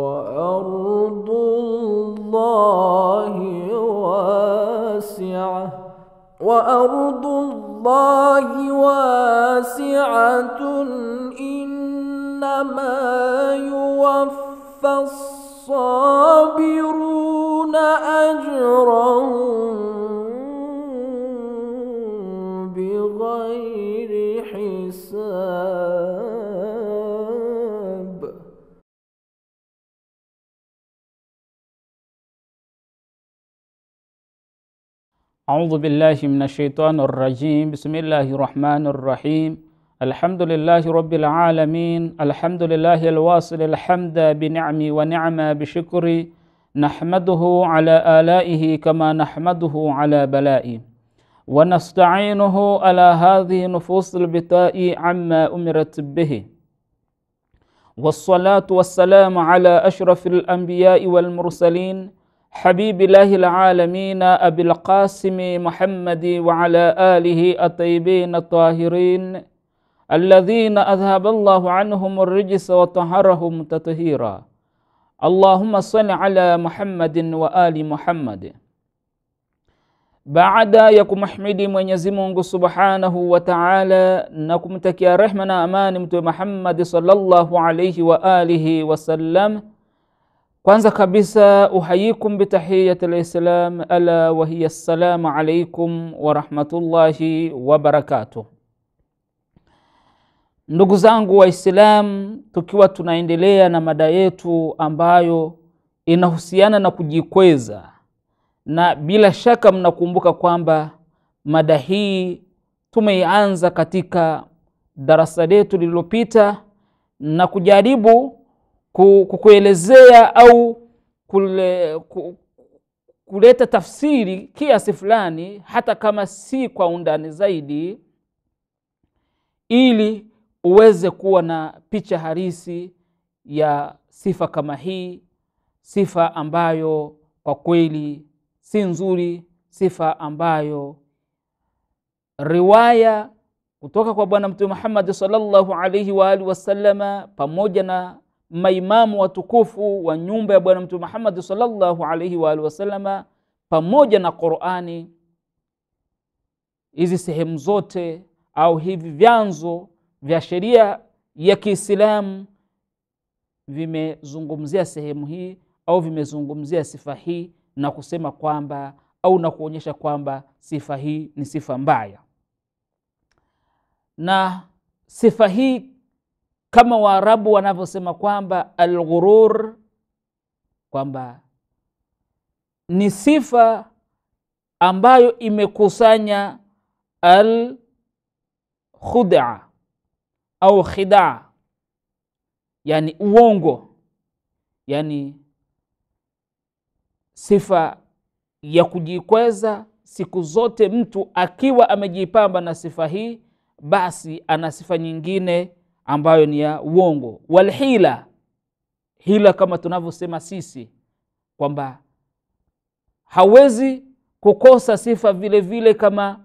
وأرض الله واسعة وأرض الله واسعة إنما يوفى الصابرون أجرا أعوذ بالله من الشيطان الرجيم بسم الله الرحمن الرحيم الحمد لله رب العالمين الحمد لله الواصل الحمد بنعمي ونعمة بشكري نحمده على آلائه كما نحمده على بلائي ونستعينه على هذه نفوس البتاء عما أمرت به والصلاة والسلام على أشرف الأنبياء والمرسلين حبيب الله العالمين أبي القاسم محمد وعلى آله الطيبين الطاهرين الذين أذهب الله عنهم الرجس وطهرهم تطهيرا اللهم صل على محمد وآل محمد بعد يكم حمدي من يزمون سبحانه وتعالى نكم تكيا رحمنا أمان محمد صلى الله عليه وآله وسلم Kwanza kabisa uhayikum bitahiyati lislam ala wahiya assalamu alaikum warahmatullahi wabarakatuh. Ndugu zangu Waislam, tukiwa tunaendelea na mada yetu ambayo inahusiana na kujikweza, na bila shaka mnakumbuka kwamba mada hii tumeianza katika darasa letu lililopita na kujaribu kukuelezea au kule, kuleta tafsiri kiasi fulani, hata kama si kwa undani zaidi, ili uweze kuwa na picha harisi ya sifa kama hii, sifa ambayo kwa kweli si nzuri, sifa ambayo riwaya kutoka kwa Bwana Mtume Muhammad sallallahu alaihi wa alihi wasallama pamoja na maimamu watukufu wa nyumba ya Bwana Mtume Muhammad sallallahu alaihi wa alihi wasallama pamoja na Qurani. Hizi sehemu zote au hivi vyanzo vya sheria ya Kiislamu vimezungumzia sehemu hii au vimezungumzia sifa hii na kusema kwamba au na kuonyesha kwamba sifa hii ni sifa mbaya, na sifa hii kama Waarabu wanavyosema kwamba alghurur, kwamba ni sifa ambayo imekusanya al khudaa au khidaa, yani uongo, yani sifa ya kujikweza siku zote. Mtu akiwa amejipamba na sifa hii, basi ana sifa nyingine ambayo ni ya uongo, walhila hila, kama tunavyosema sisi kwamba hawezi kukosa sifa vile vile kama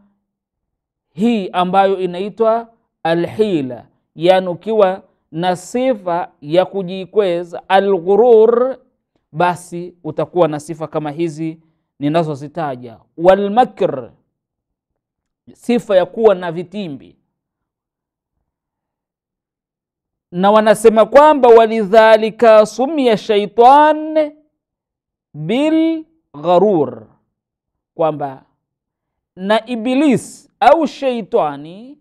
hii ambayo inaitwa alhila, yaani ukiwa na sifa ya kujikweza alghurur, basi utakuwa na sifa kama hizi ninazozitaja. Walmakr, sifa ya kuwa na vitimbi na wanasema kwamba walidhalika sumia shaitan bil gharur, kwamba na Iblis au sheitani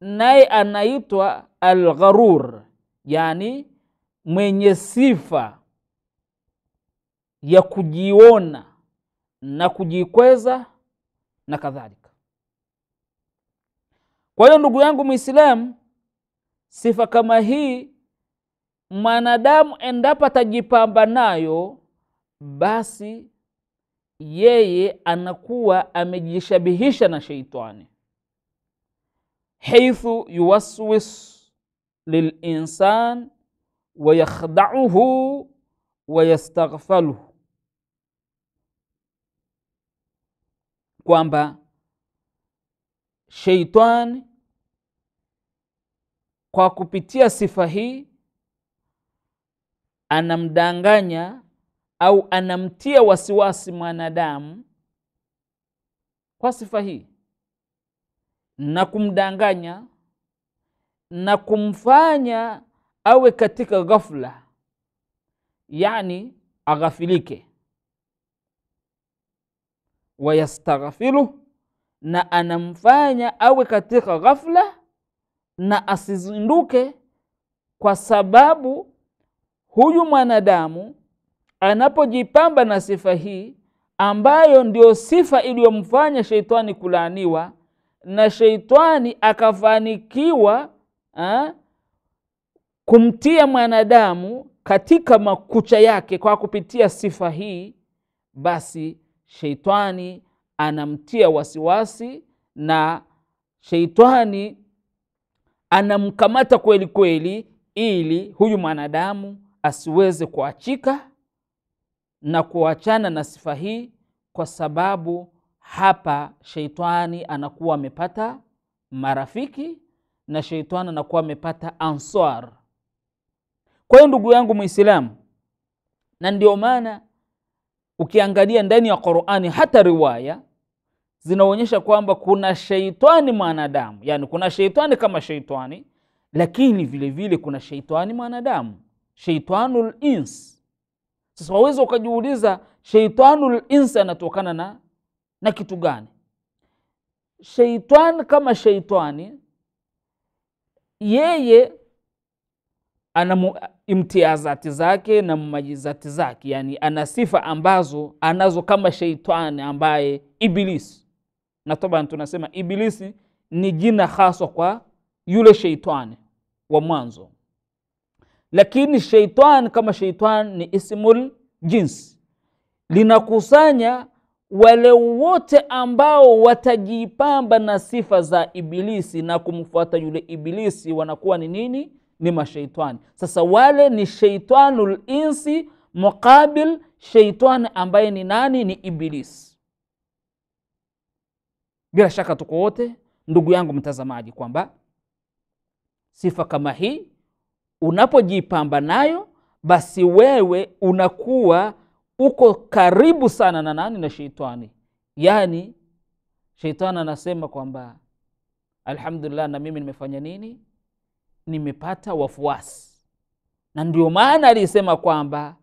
naye anaitwa algharur, yani mwenye sifa ya kujiona na kujikweza na kadhalika. Kwa hiyo ndugu yangu Mwislamu sifa kama hii mwanadamu endapo atajipamba nayo basi yeye anakuwa amejishabihisha na sheitani haithu yuwaswis lilinsan wayakhdauhu wayastaghfaluhu kwamba sheitani kwa kupitia sifa hii anamdanganya au anamtia wasiwasi mwanadamu kwa sifa hii na kumdanganya na kumfanya awe katika ghafla, yani aghafilike. Wayastaghfiruh, na anamfanya awe katika ghafla na asizinduke, kwa sababu huyu mwanadamu anapojipamba na sifa hii ambayo ndio sifa iliyomfanya sheitani kulaaniwa na sheitani akafanikiwa ha, kumtia mwanadamu katika makucha yake kwa kupitia sifa hii, basi sheitani anamtia wasiwasi na sheitani anamkamata kweli kweli, ili huyu mwanadamu asiweze kuachika na kuachana na sifa hii, kwa sababu hapa sheitani anakuwa amepata marafiki na sheitani anakuwa amepata answar. Kwa hiyo ndugu yangu Muislamu, na ndio maana ukiangalia ndani ya Qur'ani hata riwaya zinaonyesha kwamba kuna sheitani mwanadamu, yani kuna sheitani kama sheitani, lakini vilevile vile kuna sheitani mwanadamu, sheitanul ins. Sasa waweza ukajiuliza sheitanul ins anatokana na, na kitu gani? Sheitani kama sheitani yeye ana imtiazati zake na mmajizati zake, yani ana sifa ambazo anazo kama sheitani ambaye Ibilisi na toban tunasema Ibilisi ni jina haswa kwa yule sheitani wa mwanzo, lakini sheitani kama sheitani ni ismul jinsi, linakusanya wale wote ambao watajipamba na sifa za Ibilisi na kumfuata yule Ibilisi, wanakuwa ni nini? Ni masheitani. Sasa wale ni sheitanul insi muqabil sheitani ambaye ni nani? Ni Ibilisi. Bila shaka tuko wote, ndugu yangu mtazamaji, kwamba sifa kama hii unapojipamba nayo, basi wewe unakuwa uko karibu sana na nani? Na sheitani. Yaani sheitani anasema kwamba alhamdulillah, na mimi nimefanya nini? Nimepata wafuasi. Na ndio maana alisema kwamba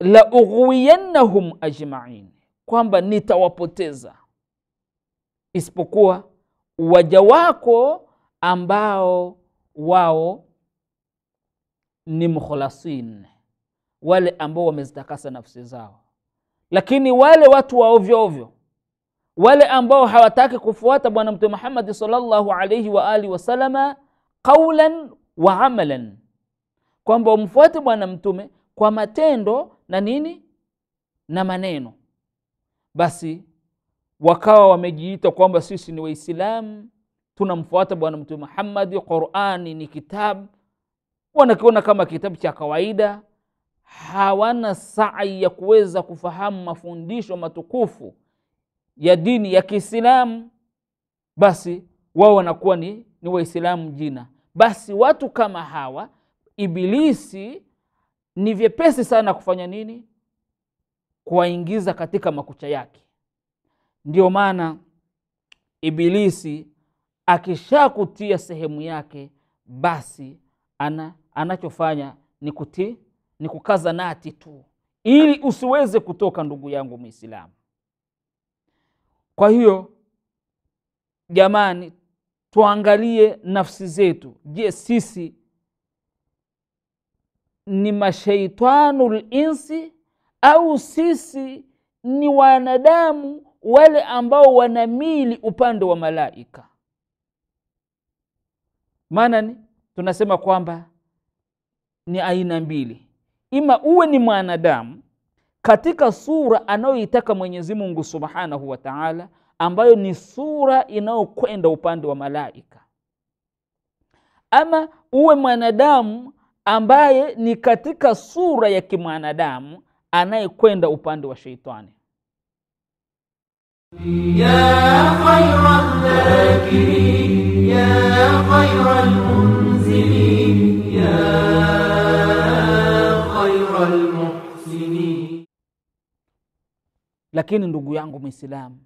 la ughwiyannahum ajmain, kwamba nitawapoteza isipokuwa waja wako ambao wao ni mkhulasin, wale ambao wamezitakasa nafsi zao. Lakini wale watu wa ovyo ovyo, wale ambao hawataki kufuata Bwana Mtume Muhammad sallallahu alaihi wa alihi wasallama qaulan wa amalan, kwamba wamfuate Bwana Mtume kwa matendo na nini na maneno, basi wakawa wamejiita kwamba sisi ni Waislamu, tunamfuata Bwana Mtume Muhammad, Qurani ni kitabu, wanakiona kama kitabu cha kawaida. Hawana sai ya kuweza kufahamu mafundisho matukufu ya dini ya Kiislamu, basi wao wanakuwa ni, ni Waislamu jina. Basi watu kama hawa Ibilisi ni vyepesi sana kufanya nini? Kuwaingiza katika makucha yake ndio maana Ibilisi akishakutia sehemu yake, basi ana, anachofanya ni kuti, ni kukaza nati tu ili usiweze kutoka, ndugu yangu Mwislamu. Kwa hiyo jamani, tuangalie nafsi zetu. Je, sisi ni mashaitanu linsi au sisi ni wanadamu wale ambao wanamili upande wa malaika. Maana ni tunasema kwamba ni aina mbili, ima uwe ni mwanadamu katika sura anayoitaka Mwenyezi Mungu Subhanahu wa Ta'ala, ambayo ni sura inayokwenda upande wa malaika, ama uwe mwanadamu ambaye ni katika sura ya kimwanadamu anayekwenda upande wa sheitani. Lakini ndugu yangu Mwislamu,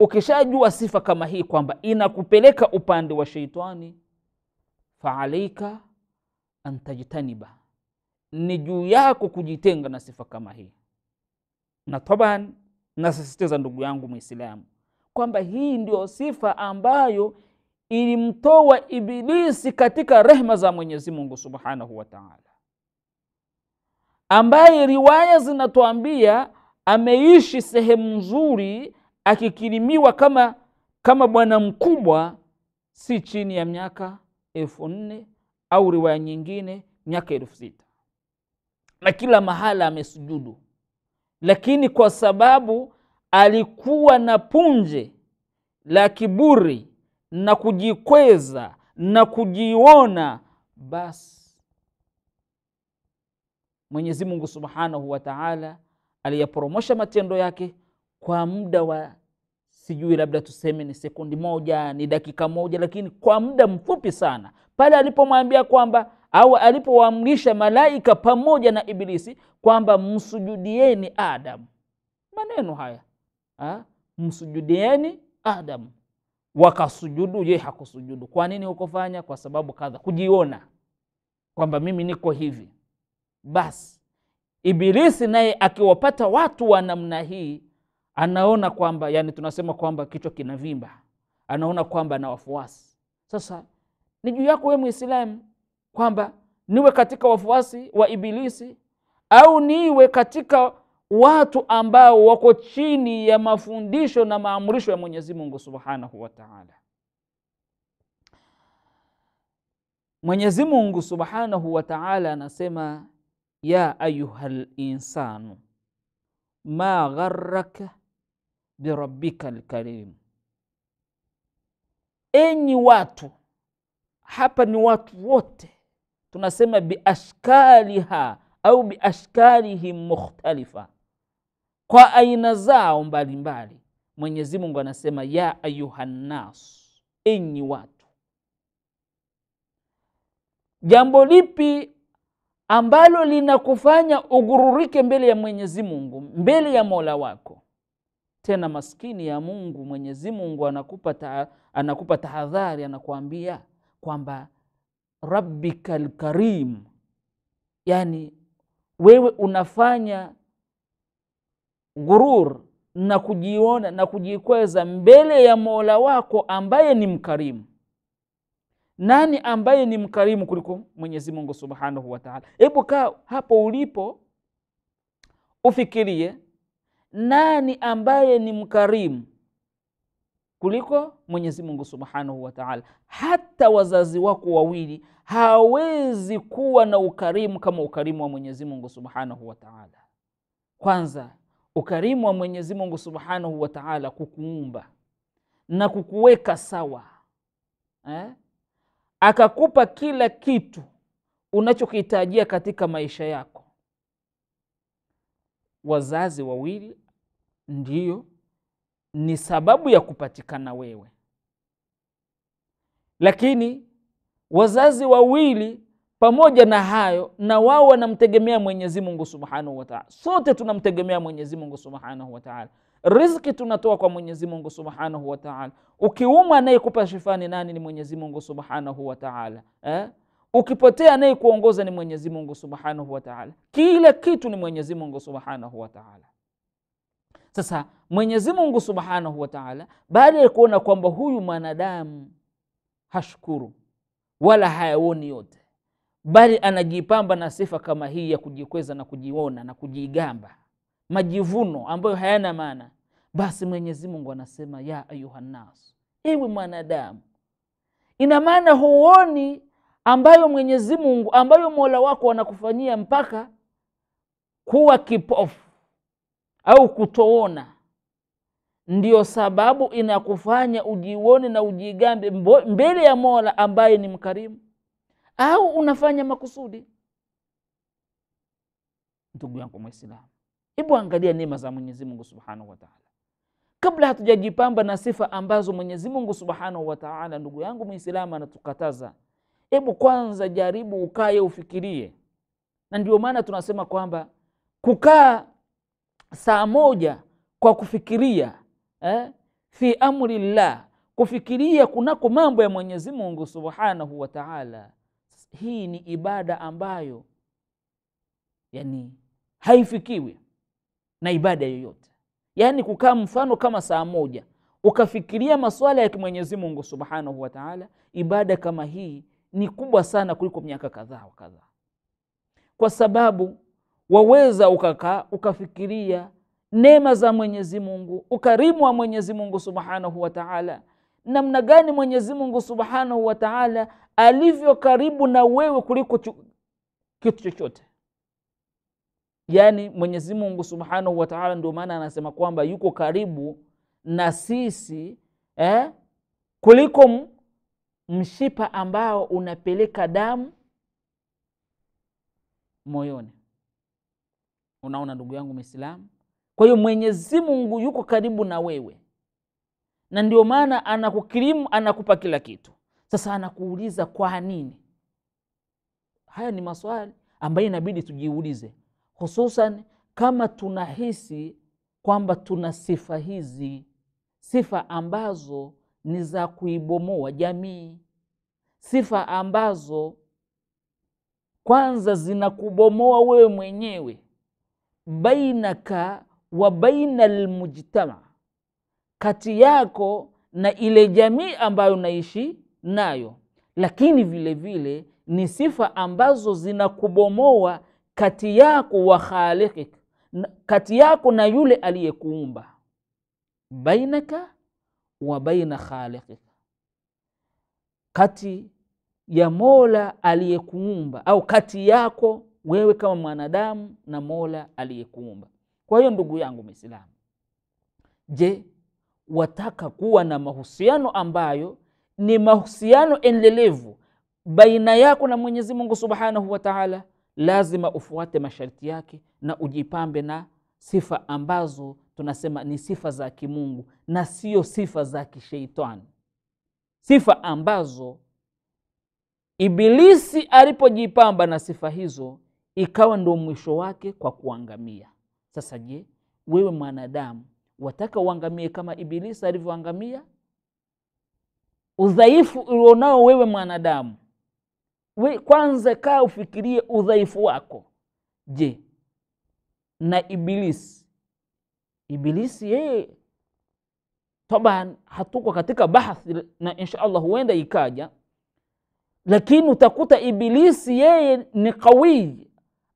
ukishajua sifa kama hii kwamba inakupeleka upande wa sheitani, faalaika antajtaniba, ni juu yako kujitenga na sifa kama hii na taban nasisitiza ndugu yangu Mwislamu kwamba hii ndio sifa ambayo ilimtoa Ibilisi katika rehma za Mwenyezi Mungu subhanahu wa taala, ambaye riwaya zinatuambia ameishi sehemu nzuri akikirimiwa kama, kama bwana mkubwa si chini ya miaka elfu nne au riwaya nyingine miaka elfu sita na kila mahala amesujudu lakini kwa sababu alikuwa na punje la kiburi na kujikweza na kujiona, basi Mwenyezi Mungu Subhanahu wa Ta'ala aliyapromosha matendo yake kwa muda wa sijui labda tuseme ni sekundi moja ni dakika moja, lakini kwa muda mfupi sana, pale alipomwambia kwamba au alipowaamrisha malaika pamoja na iblisi kwamba msujudieni Adamu. Maneno haya ha? msujudieni Adamu, wakasujudu, ye hakusujudu. Kwa nini hukufanya? Kwa sababu kadha, kujiona kwamba mimi niko hivi. Basi iblisi naye akiwapata watu wa namna hii, anaona kwamba, yani tunasema kwamba kichwa kinavimba, anaona kwamba ana wafuasi. Sasa ni juu yako wewe Muislamu kwamba niwe katika wafuasi wa Ibilisi au niwe katika watu ambao wako chini ya mafundisho na maamrisho ya Mwenyezi Mungu Subhanahu wa Ta'ala. Mwenyezi Mungu Subhanahu wa Ta'ala anasema ya ayuhal insanu ma gharraka birabbika alkarim, enyi watu. Hapa ni watu wote tunasema biashkaliha au biashkalihim mukhtalifa, kwa aina zao mbalimbali. Mwenyezi Mungu anasema ya ayuhannas, enyi watu. Jambo lipi ambalo linakufanya ugururike mbele ya Mwenyezi Mungu, mbele ya mola wako? Tena maskini ya Mungu, Mwenyezi Mungu anakupa ta, anakupa tahadhari, anakuambia kwamba rabbika lkarim, yani wewe unafanya ghurur na kujiona na kujikweza mbele ya Mola wako ambaye ni mkarimu. Nani ambaye ni mkarimu kuliko Mwenyezi Mungu Subhanahu wa Ta'ala? Hebu kaa hapo ulipo ufikirie, nani ambaye ni mkarimu kuliko Mwenyezi Mungu Subhanahu wa Ta'ala. Hata wazazi wako wawili hawezi kuwa na ukarimu kama ukarimu wa Mwenyezi Mungu Subhanahu wa Ta'ala. Kwanza, ukarimu wa Mwenyezi Mungu Subhanahu wa Ta'ala kukuumba na kukuweka sawa eh? Akakupa kila kitu unachokihitajia katika maisha yako. Wazazi wawili ndiyo ni sababu ya kupatikana wewe. Lakini wazazi wawili pamoja na hayo, na wao wanamtegemea Mwenyezi Mungu Subhanahu wa Ta'ala. Sote tunamtegemea Mwenyezi Mungu Subhanahu wa Ta'ala. Riziki tunatoa kwa Mwenyezi Mungu Subhanahu wa Ta'ala. Ukiumwa, anayekupa shifa ni nani? Ni Mwenyezi Mungu Subhanahu wa Ta'ala eh? Ukipotea, anayekuongoza ni Mwenyezi Mungu Subhanahu wa Ta'ala. Kila kitu ni Mwenyezi Mungu Subhanahu wa Ta'ala sasa mwenyezi mungu subhanahu wataala baada ya kuona kwamba huyu mwanadamu hashukuru wala hayaoni yote bali anajipamba na sifa kama hii ya kujikweza na kujiona na kujigamba majivuno ambayo hayana maana basi mwenyezi mungu anasema ya ayuhannas iwi mwanadamu ina maana huoni ambayo mwenyezi mungu ambayo mola wako anakufanyia mpaka kuwa kipofu au kutoona ndiyo sababu inakufanya ujione na ujigambe mbele ya Mola ambaye ni mkarimu, au unafanya makusudi? Ndugu yangu Mwislamu, hebu angalia neema za Mwenyezi Mungu subhanahu wa taala, kabla hatujajipamba na sifa ambazo Mwenyezi Mungu subhanahu wa taala, ndugu yangu Mwislamu, anatukataza. Hebu kwanza jaribu ukaye, ufikirie, na ndio maana tunasema kwamba kukaa saa moja kwa kufikiria eh, fi amri llah, kufikiria kunako mambo ya Mwenyezi Mungu subhanahu wa taala. Hii ni ibada ambayo yani haifikiwi na ibada yoyote, yaani kukaa mfano kama saa moja ukafikiria maswala ya Mwenyezi Mungu subhanahu wa taala. Ibada kama hii ni kubwa sana kuliko miaka kadhaa wa kadhaa, kwa sababu waweza ukakaa ukafikiria neema za Mwenyezi Mungu, ukarimu wa Mwenyezi Mungu subhanahu wa taala, namna gani Mwenyezi Mungu subhanahu wa taala alivyo karibu na wewe kuliko kitu chochote. Yaani Mwenyezi Mungu subhanahu wa taala, ndio maana anasema kwamba yuko karibu na sisi eh, kuliko mshipa ambao unapeleka damu moyoni unaona ndugu yangu mwislamu kwa hiyo mwenyezi mungu yuko karibu na wewe na ndio maana anakukirimu anakupa kila kitu sasa anakuuliza kwa nini haya ni maswali ambayo inabidi tujiulize hususan kama tunahisi kwamba tuna sifa hizi sifa ambazo ni za kuibomoa jamii sifa ambazo kwanza zinakubomoa wewe mwenyewe bainaka wa baina almujtama, kati yako na ile jamii ambayo naishi nayo, lakini vilevile vile, ni sifa ambazo zinakubomoa kati yako wa khaliqik, kati yako na yule aliyekuumba, bainaka wa baina khaliqik, kati ya Mola aliyekuumba au kati yako wewe kama mwanadamu na Mola aliyekuumba. Kwa hiyo ndugu yangu Mwislamu, je, wataka kuwa na mahusiano ambayo ni mahusiano endelevu baina yako na Mwenyezi Mungu Subhanahu wa Ta'ala? Lazima ufuate masharti yake na ujipambe na sifa ambazo tunasema ni sifa za kimungu na sio sifa za kisheitani, sifa ambazo Ibilisi alipojipamba na sifa hizo ikawa ndo mwisho wake kwa kuangamia. Sasa je, wewe mwanadamu wataka uangamie kama Ibilisi alivyoangamia? Udhaifu ulionao wewe mwanadamu, we kwanza kaa ufikirie udhaifu wako. Je, na Ibilisi, Ibilisi yeye taban, hatuko katika bahathi na insha allah huenda ikaja, lakini utakuta Ibilisi yeye ni kawii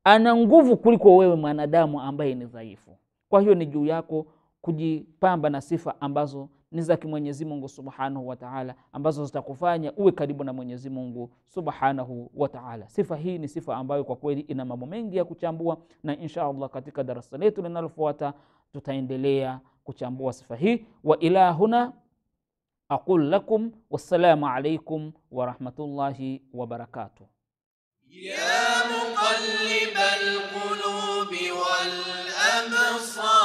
ana nguvu kuliko wewe mwanadamu ambaye ni dhaifu. Kwa hiyo ni juu yako kujipamba na sifa ambazo ni za Mwenyezi Mungu subhanahu wa taala, ambazo zitakufanya uwe karibu na Mwenyezi Mungu subhanahu wa taala. Sifa hii ni sifa ambayo kwa kweli ina mambo mengi ya kuchambua, na insha Allah katika darasa letu linalofuata tutaendelea kuchambua sifa hii. Wa ila huna aqul lakum, wassalamu alaikum warahmatullahi wabarakatuh. يا مقلب القلوب والأبصار